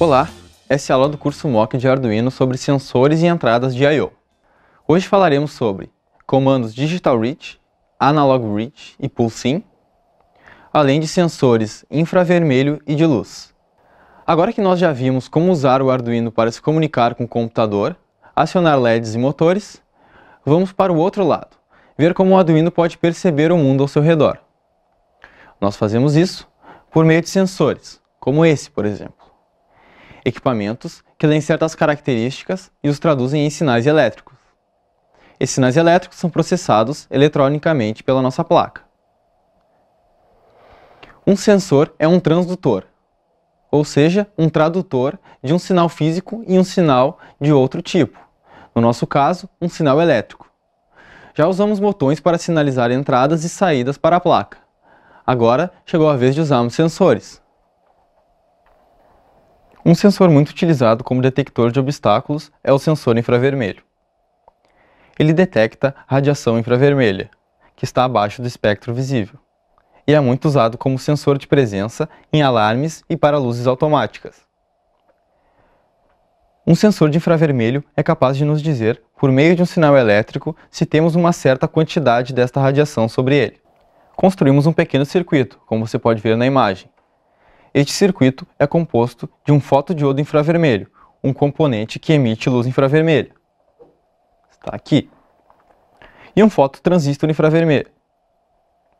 Olá, essa é a aula do curso MOOC de Arduino sobre sensores e entradas de I.O. Hoje falaremos sobre comandos Digital Reach, Analog Reach e Pulse-In, além de sensores infravermelho e de luz. Agora que nós já vimos como usar o Arduino para se comunicar com o computador, acionar LEDs e motores, vamos para o outro lado, ver como o Arduino pode perceber o mundo ao seu redor. Nós fazemos isso por meio de sensores, como esse, por exemplo equipamentos que leem certas características e os traduzem em sinais elétricos. Esses sinais elétricos são processados eletronicamente pela nossa placa. Um sensor é um transdutor, ou seja, um tradutor de um sinal físico e um sinal de outro tipo, no nosso caso, um sinal elétrico. Já usamos botões para sinalizar entradas e saídas para a placa. Agora chegou a vez de usarmos sensores. Um sensor muito utilizado como detector de obstáculos é o sensor infravermelho. Ele detecta radiação infravermelha, que está abaixo do espectro visível, e é muito usado como sensor de presença em alarmes e para luzes automáticas. Um sensor de infravermelho é capaz de nos dizer, por meio de um sinal elétrico, se temos uma certa quantidade desta radiação sobre ele. Construímos um pequeno circuito, como você pode ver na imagem, este circuito é composto de um fotodiodo infravermelho, um componente que emite luz infravermelha. Está aqui. E um fototransistor infravermelho,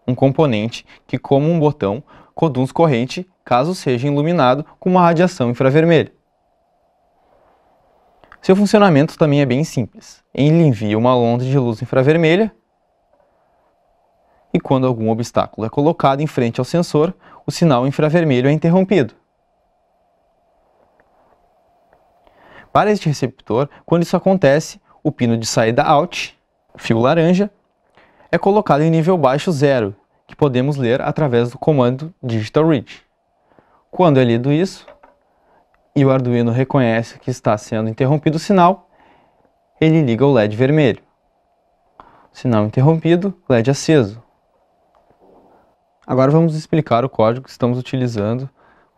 um componente que, como um botão, conduz corrente caso seja iluminado com uma radiação infravermelha. Seu funcionamento também é bem simples. Ele envia uma onda de luz infravermelha e quando algum obstáculo é colocado em frente ao sensor, o sinal infravermelho é interrompido. Para este receptor, quando isso acontece, o pino de saída out, fio laranja, é colocado em nível baixo zero, que podemos ler através do comando digital read. Quando é lido isso, e o Arduino reconhece que está sendo interrompido o sinal, ele liga o LED vermelho. Sinal interrompido, LED aceso. Agora vamos explicar o código que estamos utilizando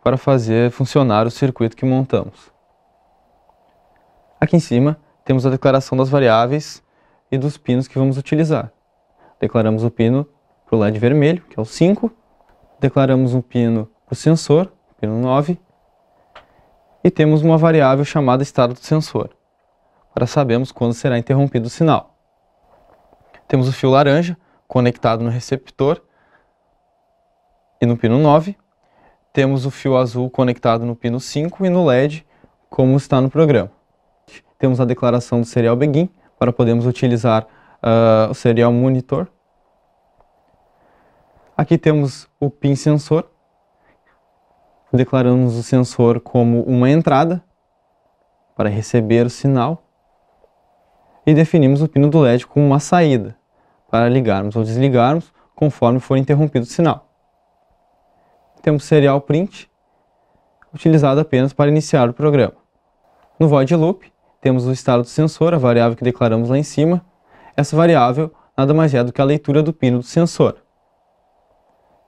para fazer funcionar o circuito que montamos. Aqui em cima temos a declaração das variáveis e dos pinos que vamos utilizar. Declaramos o pino para o LED vermelho, que é o 5, declaramos um pino para o sensor, pino 9, e temos uma variável chamada estado do sensor, para sabermos quando será interrompido o sinal. Temos o fio laranja conectado no receptor, e no pino 9. Temos o fio azul conectado no pino 5 e no LED, como está no programa. Temos a declaração do serial begin, para podermos utilizar uh, o serial monitor. Aqui temos o pin sensor. Declaramos o sensor como uma entrada para receber o sinal e definimos o pino do LED como uma saída para ligarmos ou desligarmos conforme for interrompido o sinal temos serial print, utilizado apenas para iniciar o programa. No void loop, temos o estado do sensor, a variável que declaramos lá em cima. Essa variável nada mais é do que a leitura do pino do sensor.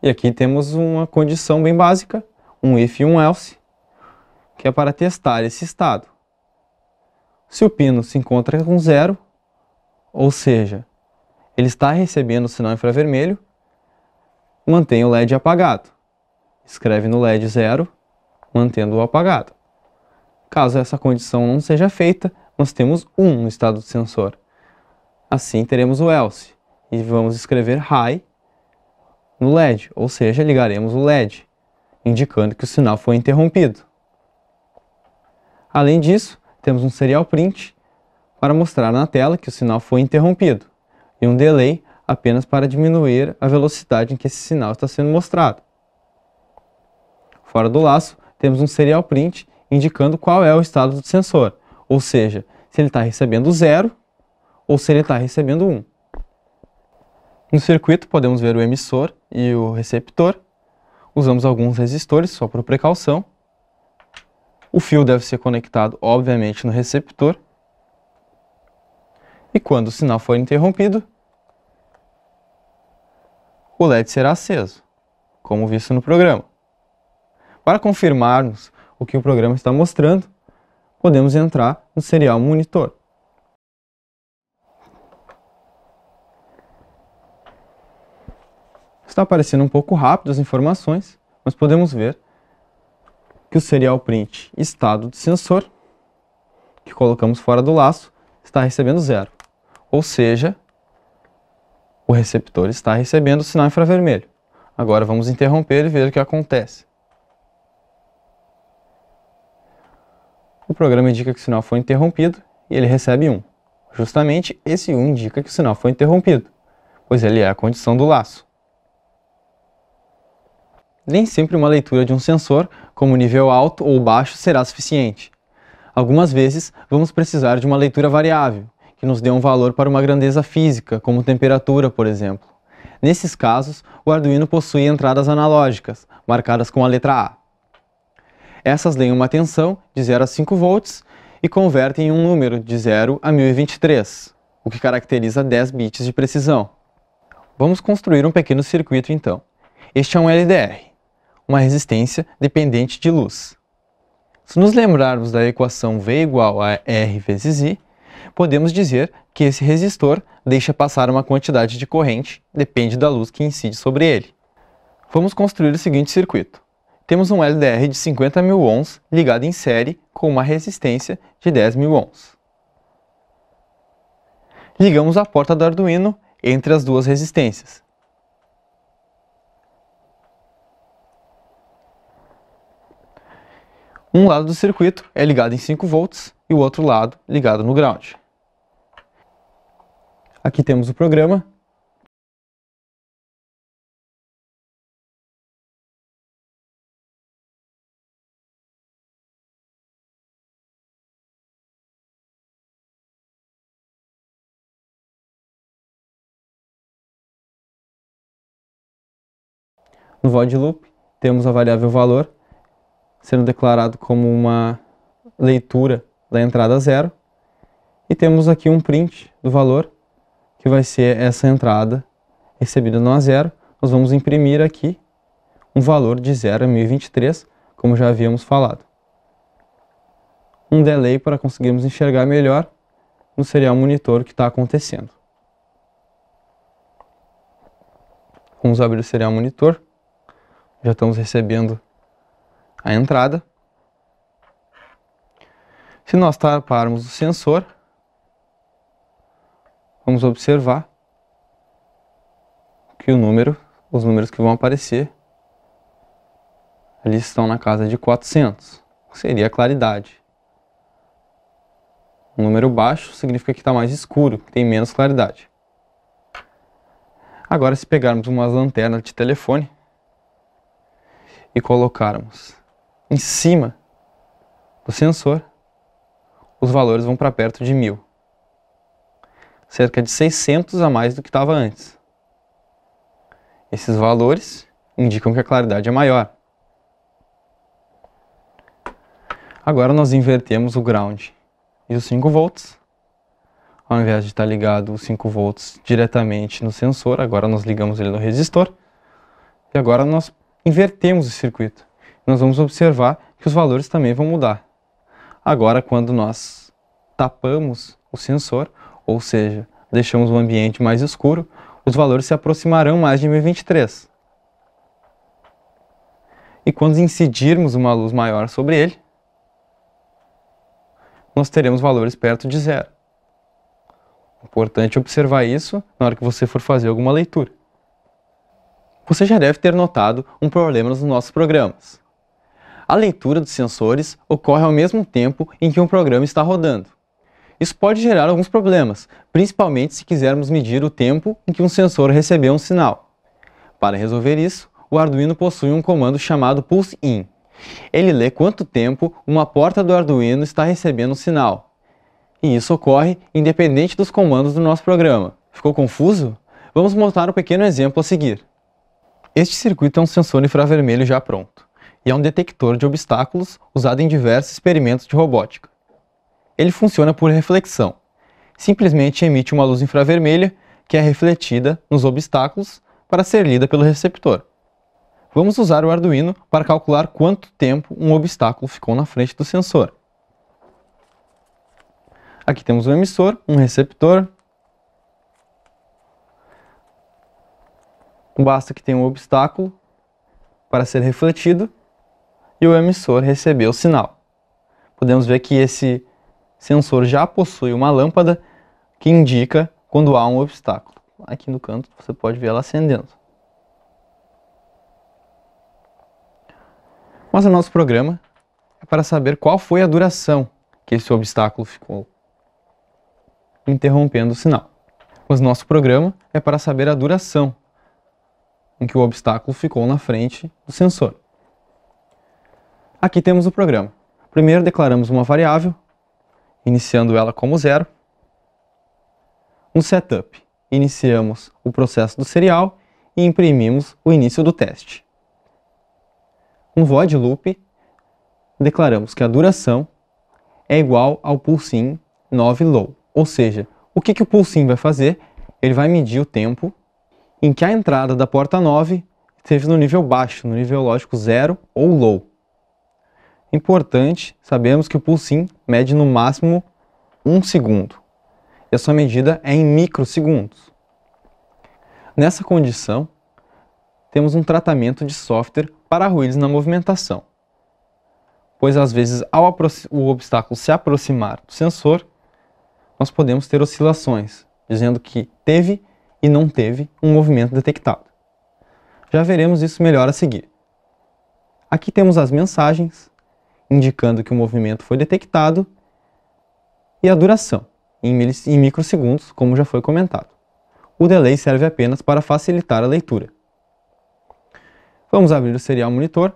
E aqui temos uma condição bem básica, um if e um else, que é para testar esse estado. Se o pino se encontra com zero, ou seja, ele está recebendo o sinal infravermelho, mantém o LED apagado escreve no LED 0, mantendo-o apagado. Caso essa condição não seja feita, nós temos 1 um no estado do sensor. Assim teremos o else, e vamos escrever high no LED, ou seja, ligaremos o LED, indicando que o sinal foi interrompido. Além disso, temos um serial print para mostrar na tela que o sinal foi interrompido, e um delay apenas para diminuir a velocidade em que esse sinal está sendo mostrado. Fora do laço, temos um serial print indicando qual é o estado do sensor, ou seja, se ele está recebendo 0 ou se ele está recebendo 1. Um. No circuito podemos ver o emissor e o receptor, usamos alguns resistores só por precaução, o fio deve ser conectado obviamente no receptor, e quando o sinal for interrompido, o LED será aceso, como visto no programa. Para confirmarmos o que o programa está mostrando, podemos entrar no serial monitor. Está aparecendo um pouco rápido as informações, mas podemos ver que o serial print estado do sensor, que colocamos fora do laço, está recebendo zero. Ou seja, o receptor está recebendo o sinal infravermelho. Agora vamos interromper e ver o que acontece. o programa indica que o sinal foi interrompido e ele recebe 1. Justamente esse 1 indica que o sinal foi interrompido, pois ele é a condição do laço. Nem sempre uma leitura de um sensor, como nível alto ou baixo, será suficiente. Algumas vezes, vamos precisar de uma leitura variável, que nos dê um valor para uma grandeza física, como temperatura, por exemplo. Nesses casos, o Arduino possui entradas analógicas, marcadas com a letra A. Essas leem uma tensão de 0 a 5 volts e convertem em um número de 0 a 1023, o que caracteriza 10 bits de precisão. Vamos construir um pequeno circuito então. Este é um LDR, uma resistência dependente de luz. Se nos lembrarmos da equação V igual a R vezes I, podemos dizer que esse resistor deixa passar uma quantidade de corrente, depende da luz que incide sobre ele. Vamos construir o seguinte circuito temos um LDR de 50 mil ohms ligado em série com uma resistência de 10 mil ohms. Ligamos a porta do Arduino entre as duas resistências. Um lado do circuito é ligado em 5 volts e o outro lado ligado no ground. Aqui temos o programa no void loop, temos a variável valor sendo declarado como uma leitura da entrada zero e temos aqui um print do valor que vai ser essa entrada recebida no A0. Nós vamos imprimir aqui um valor de 0 a 1023, como já havíamos falado. Um delay para conseguirmos enxergar melhor no serial monitor o que está acontecendo. Vamos abrir o serial monitor. Já estamos recebendo a entrada. Se nós taparmos o sensor, vamos observar que o número, os números que vão aparecer, eles estão na casa de 400, que seria a claridade. Um número baixo significa que está mais escuro, que tem menos claridade. Agora, se pegarmos uma lanterna de telefone, e colocarmos em cima do sensor, os valores vão para perto de mil. Cerca de 600 a mais do que estava antes. Esses valores indicam que a claridade é maior. Agora nós invertemos o ground e os 5 volts. Ao invés de estar tá ligado os 5 volts diretamente no sensor, agora nós ligamos ele no resistor. E agora nós invertemos o circuito. Nós vamos observar que os valores também vão mudar. Agora, quando nós tapamos o sensor, ou seja, deixamos o ambiente mais escuro, os valores se aproximarão mais de 1023. E quando incidirmos uma luz maior sobre ele, nós teremos valores perto de zero. Importante observar isso na hora que você for fazer alguma leitura. Você já deve ter notado um problema nos nossos programas. A leitura dos sensores ocorre ao mesmo tempo em que um programa está rodando. Isso pode gerar alguns problemas, principalmente se quisermos medir o tempo em que um sensor recebeu um sinal. Para resolver isso, o Arduino possui um comando chamado Pulse In. Ele lê quanto tempo uma porta do Arduino está recebendo um sinal. E isso ocorre independente dos comandos do nosso programa. Ficou confuso? Vamos montar um pequeno exemplo a seguir. Este circuito é um sensor infravermelho já pronto, e é um detector de obstáculos usado em diversos experimentos de robótica. Ele funciona por reflexão. Simplesmente emite uma luz infravermelha que é refletida nos obstáculos para ser lida pelo receptor. Vamos usar o Arduino para calcular quanto tempo um obstáculo ficou na frente do sensor. Aqui temos um emissor, um receptor, basta que tenha um obstáculo para ser refletido e o emissor receber o sinal. Podemos ver que esse sensor já possui uma lâmpada que indica quando há um obstáculo. Aqui no canto você pode ver ela acendendo. Mas o nosso programa é para saber qual foi a duração que esse obstáculo ficou interrompendo o sinal. Mas nosso programa é para saber a duração em que o obstáculo ficou na frente do sensor. Aqui temos o programa. Primeiro declaramos uma variável, iniciando ela como zero. No setup, iniciamos o processo do serial e imprimimos o início do teste. No void loop, declaramos que a duração é igual ao pulsin 9 low, ou seja, o que, que o pulsin vai fazer? Ele vai medir o tempo em que a entrada da porta 9 esteja no nível baixo, no nível lógico zero ou low. Importante, sabemos que o pulse mede no máximo 1 um segundo, e a sua medida é em microsegundos. Nessa condição, temos um tratamento de software para ruídos na movimentação, pois às vezes ao o obstáculo se aproximar do sensor, nós podemos ter oscilações, dizendo que teve e não teve um movimento detectado. Já veremos isso melhor a seguir. Aqui temos as mensagens, indicando que o movimento foi detectado, e a duração, em microsegundos, como já foi comentado. O delay serve apenas para facilitar a leitura. Vamos abrir o serial monitor.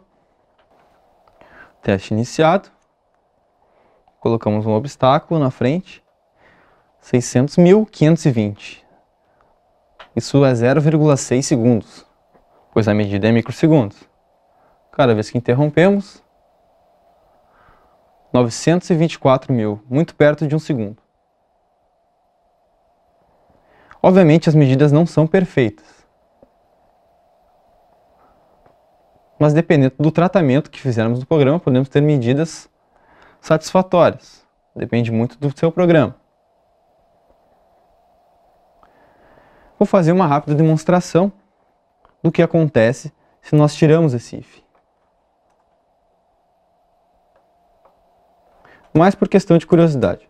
Teste iniciado. Colocamos um obstáculo na frente. 600.520. Isso é 0,6 segundos, pois a medida é microsegundos. Cada vez que interrompemos, 924 mil, muito perto de um segundo. Obviamente as medidas não são perfeitas. Mas dependendo do tratamento que fizermos no programa, podemos ter medidas satisfatórias. Depende muito do seu programa. Vou fazer uma rápida demonstração do que acontece se nós tiramos esse if. Mais por questão de curiosidade.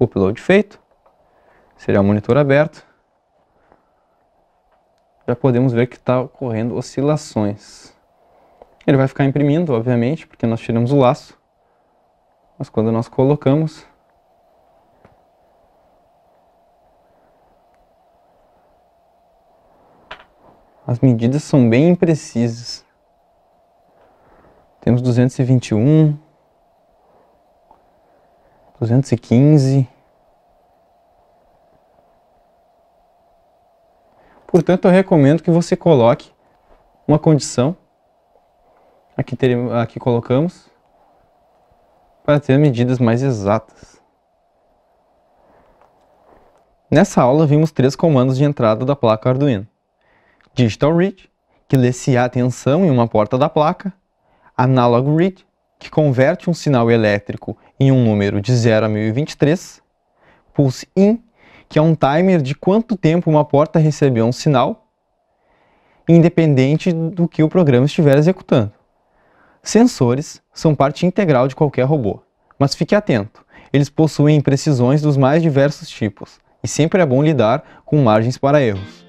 Upload feito. seria o monitor aberto. Já podemos ver que está ocorrendo oscilações. Ele vai ficar imprimindo, obviamente, porque nós tiramos o laço mas quando nós colocamos as medidas são bem imprecisas. Temos 221, 215. Portanto, eu recomendo que você coloque uma condição. Aqui, aqui colocamos para ter medidas mais exatas. Nessa aula vimos três comandos de entrada da placa Arduino. Digital Read, que lê se há tensão em uma porta da placa. Analog Read, que converte um sinal elétrico em um número de 0 a 1023. Pulse In, que é um timer de quanto tempo uma porta recebeu um sinal, independente do que o programa estiver executando. Sensores são parte integral de qualquer robô, mas fique atento, eles possuem imprecisões dos mais diversos tipos, e sempre é bom lidar com margens para erros.